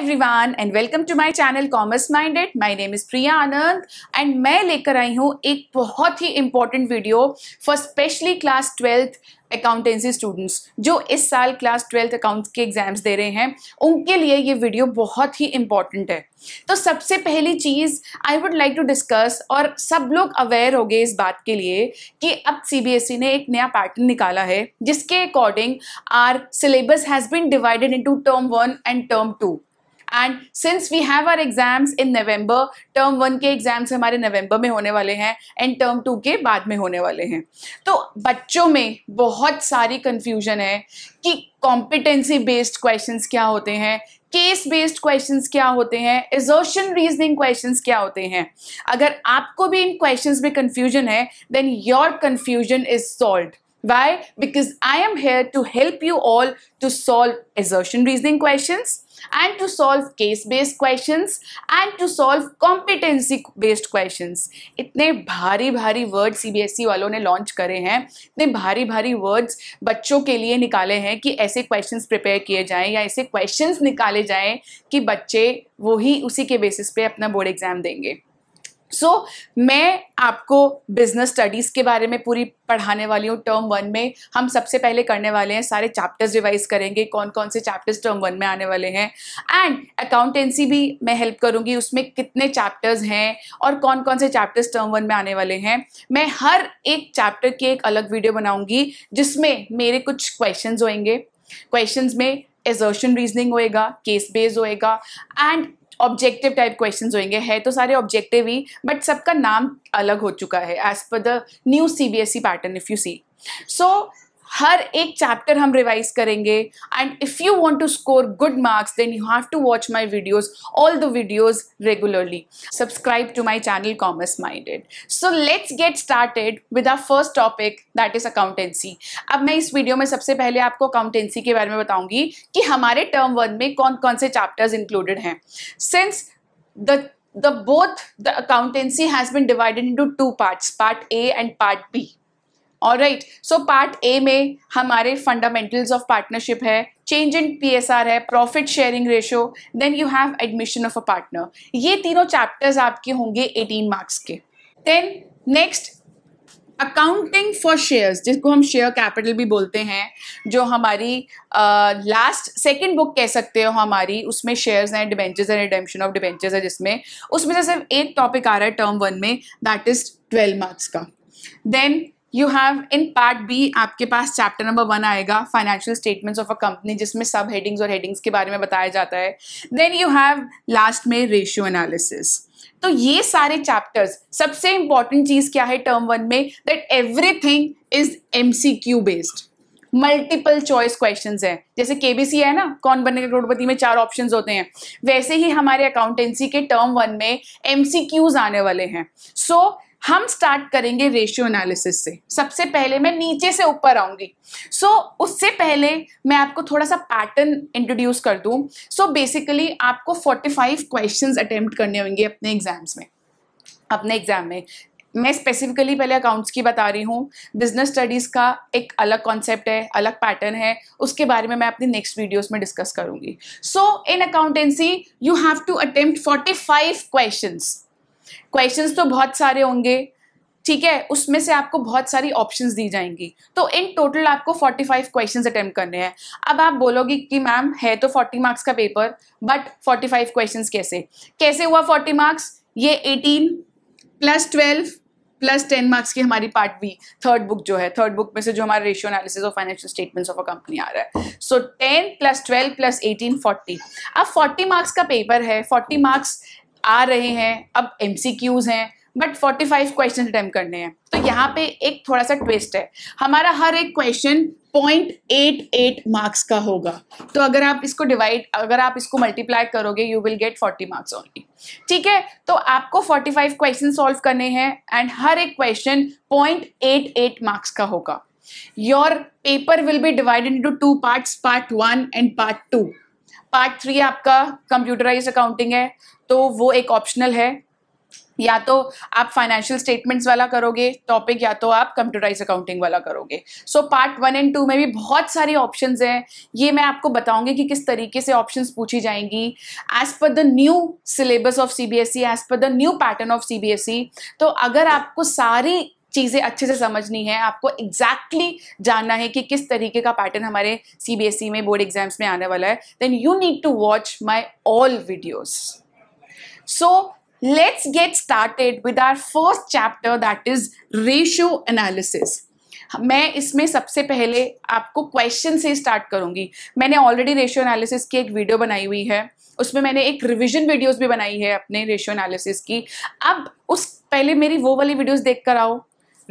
Everyone and welcome to my channel commerce minded my name is Priya Anand and मैं लेकर आई हूँ एक बहुत ही important video for specially class twelfth accountancy students जो इस साल क्लास ट्वेल्थ अकाउंट्स के एग्जाम्स दे रहे हैं उनके लिए ये वीडियो बहुत ही इंपॉर्टेंट है तो सबसे पहली चीज़ I would like to discuss और सब लोग अवेयर हो गए इस बात के लिए कि अब सीबीएसई e ने एक नया पैटर्न निकाला है जिसके according our syllabus has been divided into term one and term two and since we have our exams in November term one के एग्जाम्स हमारे नवंबर में होने वाले हैं एंड टर्म टू के बाद में होने वाले हैं तो बच्चों में बहुत सारी कन्फ्यूजन है कि कॉम्पिटेंसी बेस्ड क्वेश्चंस क्या होते हैं केस बेस्ड क्वेश्चंस क्या होते हैं एजोशन रीजनिंग क्वेश्चंस क्या होते हैं अगर आपको भी इन क्वेश्चंस में कंफ्यूजन है then your confusion is solve Why? Because I am here to help you all to solve assertion reasoning questions and to solve case-based questions and to solve competency-based questions. इतने भारी भारी word CBSE वालों ने launch करे हैं इतने भारी भारी वर्ड्स बच्चों के लिए निकाले हैं कि ऐसे क्वेश्चंस प्रिपेयर किए जाएं या ऐसे क्वेश्चंस निकाले जाएं कि बच्चे वो ही उसी के बेसिस पे अपना बोर्ड एग्ज़ाम देंगे सो so, मैं आपको बिजनेस स्टडीज़ के बारे में पूरी पढ़ाने वाली हूँ टर्म वन में हम सबसे पहले करने वाले हैं सारे चैप्टर्स रिवाइज करेंगे कौन कौन से चैप्टर्स टर्म वन में आने वाले हैं एंड अकाउंटेंसी भी मैं हेल्प करूँगी उसमें कितने चैप्टर्स हैं और कौन कौन से चैप्टर्स टर्म वन में आने वाले हैं मैं हर एक चैप्टर की एक अलग वीडियो बनाऊँगी जिसमें मेरे कुछ क्वेश्चन होएंगे क्वेश्चन में एजर्शन रीजनिंग होएगा केस बेस होएगा एंड ऑब्जेक्टिव टाइप क्वेश्चन होंगे है तो सारे ऑब्जेक्टिव ही बट सबका नाम अलग हो चुका है as per the new C B S E pattern if you see so हर एक चैप्टर हम रिवाइज करेंगे and if you want to score good marks then you have to watch my videos all the videos regularly subscribe to my channel commerce minded so let's get started with our first topic that is accountancy अब मैं इस video में सबसे पहले आपको accountancy के बारे में बताऊंगी कि हमारे टर्म वन में कौन कौन से चैप्टर्स इंक्लूडेड हैं since the the both the accountancy has been divided into two parts part a and part b और राइट सो पार्ट ए में हमारे फंडामेंटल्स ऑफ पार्टनरशिप है चेंज इन पीएसआर है profit sharing ratio then you have admission of a partner ये तीनों chapters आपके होंगे 18 marks के then next accounting for shares जिसको हम शेयर कैपिटल भी बोलते हैं जो हमारी लास्ट सेकेंड बुक कह सकते हो हमारी उसमें शेयर्स हैं debentures and redemption of debentures है जिसमें उसमें से सिर्फ एक टॉपिक आ रहा है टर्म वन में दैट इज ट्वेल्व मार्क्स का then you have in part B आपके पास चैप्टर नंबर वन आएगा financial statements of a company जिसमें सब हेडिंग्स और हेडिंग्स के बारे में बताया जाता है देन यू हैव लास्ट में रेशियो एनालिसिस तो ये सारे चैप्टर्स सबसे इंपॉर्टेंट चीज क्या है टर्म वन में that everything is MCQ based multiple choice question है जैसे केबीसी है ना कौन बनेगा करोड़पति में चार ऑप्शन होते हैं वैसे ही हमारे अकाउंटेंसी के टर्म वन में एमसीक्यूज आने वाले हैं सो so, हम स्टार्ट करेंगे रेशियो एनालिसिस से सबसे पहले मैं नीचे से ऊपर आऊंगी सो so, उससे पहले मैं आपको थोड़ा सा पैटर्न इंट्रोड्यूस कर दूं सो so, बेसिकली आपको 45 क्वेश्चंस अटेम्प्ट करने होंगे अपने एग्जाम्स में अपने एग्जाम में मैं स्पेसिफिकली पहले अकाउंट्स की बता रही हूँ बिजनेस स्टडीज़ का एक अलग कॉन्सेप्ट है अलग पैटर्न है उसके बारे में मैं अपनी नेक्स्ट वीडियोस में डिस्कस करूँगी so in accountancy you have to attempt 45 questions questions तो बहुत सारे होंगे ठीक है उसमें से आपको बहुत सारी ऑप्शंस दी जाएंगी तो इन टोटल आपको 45 क्वेश्चंस अटेम्प्ट करने हैं अब आप बोलोगे कि मैम है तो 40 मार्क्स का पेपर बट 45 क्वेश्चंस कैसे कैसे हुआ 40 मार्क्स ये 18 प्लस 12 प्लस 10 मार्क्स की हमारी पार्ट बी थर्ड बुक जो है थर्ड बुक में से जो हमारा ratio analysis of financial statements of a company आ रहा है so ten plus twelve plus eighteen forty अब फोर्टी मार्क्स का पेपर है फोर्टी मार्क्स आ रहे हैं अब एम हैं बट 45 क्वेश्चन अटैम्प करने हैं तो यहाँ पे एक थोड़ा सा ट्विस्ट है हमारा हर एक क्वेश्चन 0.88 मार्क्स का होगा तो अगर आप इसको डिवाइड अगर आप इसको मल्टीप्लाई करोगे you will get 40 marks only ठीक है तो आपको 45 क्वेश्चन सॉल्व करने हैं एंड हर एक क्वेश्चन 0.88 मार्क्स का होगा your paper will be divided into two parts part one and part two part three आपका कंप्यूटराइज अकाउंटिंग है तो वो एक ऑप्शनल है या तो आप फाइनेंशियल स्टेटमेंट्स वाला करोगे टॉपिक या तो आप कंप्यूटराइज अकाउंटिंग वाला करोगे so part one and two में भी बहुत सारे ऑप्शन हैं ये मैं आपको बताऊंगी कि किस तरीके से ऑप्शन पूछी जाएंगी as per the new syllabus of C B S E as per the new pattern of C B S E तो अगर आपको सारी चीज़ें अच्छे से समझनी है आपको एग्जैक्टली exactly जानना है कि किस तरीके का पैटर्न हमारे सी e में बोर्ड एग्जाम्स में आने वाला है then you need to watch my all videos so let's get started with our first chapter that is ratio analysis मैं इसमें सबसे पहले आपको क्वेश्चन से स्टार्ट करूंगी मैंने ऑलरेडी रेशियो एनालिसिस की एक वीडियो बनाई हुई है उसमें मैंने एक रिवीजन वीडियोस भी बनाई है अपने रेशियो एनालिसिस की अब उस पहले मेरी वो वाली वीडियोस देख कर आओ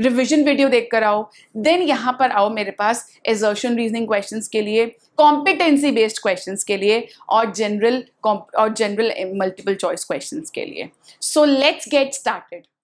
रिविजन वीडियो देख कर आओ देन यहाँ पर आओ मेरे पास एजर्शन रीजनिंग क्वेश्चंस के लिए कॉम्पिटेंसी बेस्ड क्वेश्चंस के लिए और जनरल और जनरल मल्टीपल चॉइस क्वेश्चंस के लिए सो लेट्स गेट स्टार्टेड